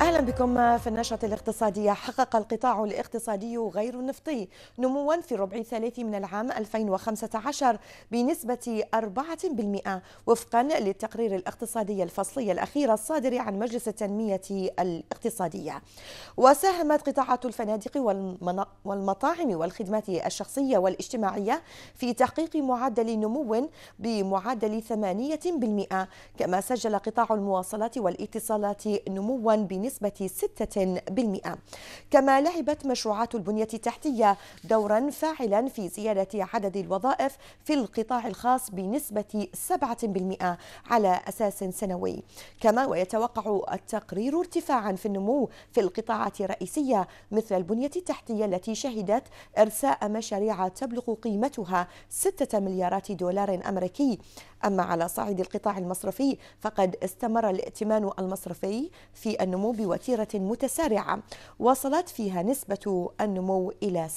اهلا بكم في النشره الاقتصاديه حقق القطاع الاقتصادي غير النفطي نموا في الربع الثالث من العام 2015 بنسبه 4% وفقا للتقرير الاقتصادي الفصلي الاخير الصادر عن مجلس التنميه الاقتصاديه وساهمت قطاعات الفنادق والمطاعم والخدمات الشخصيه والاجتماعيه في تحقيق معدل نمو بمعدل 8% كما سجل قطاع المواصلات والاتصالات نموا بنسبه بنسبة 6% كما لعبت مشروعات البنية التحتية دورا فاعلا في زيادة عدد الوظائف في القطاع الخاص بنسبة 7% على أساس سنوي كما ويتوقع التقرير ارتفاعا في النمو في القطاعات الرئيسية مثل البنية التحتية التي شهدت إرساء مشاريع تبلغ قيمتها 6 مليارات دولار أمريكي أما على صعيد القطاع المصرفي فقد استمر الائتمان المصرفي في النمو بوتيرة متسارعة وصلت فيها نسبة النمو إلى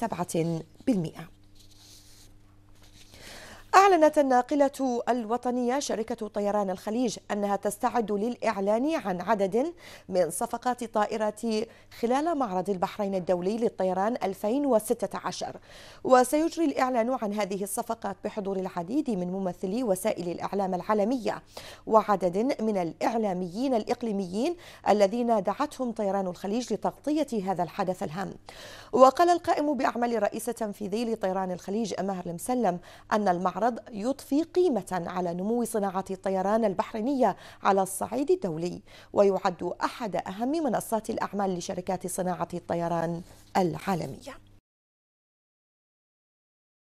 7% أعلنت الناقلة الوطنية شركة طيران الخليج أنها تستعد للإعلان عن عدد من صفقات طائرات خلال معرض البحرين الدولي للطيران 2016 وسيجري الإعلان عن هذه الصفقات بحضور العديد من ممثلي وسائل الإعلام العالمية وعدد من الإعلاميين الإقليميين الذين دعتهم طيران الخليج لتغطية هذا الحدث الهام وقال القائم بأعمال رئيس تنفيذي لطيران الخليج ماهر المسلم أن المعرض المعرض يضفي قيمة على نمو صناعة الطيران البحرينية على الصعيد الدولي ويعد أحد أهم منصات الأعمال لشركات صناعة الطيران العالمية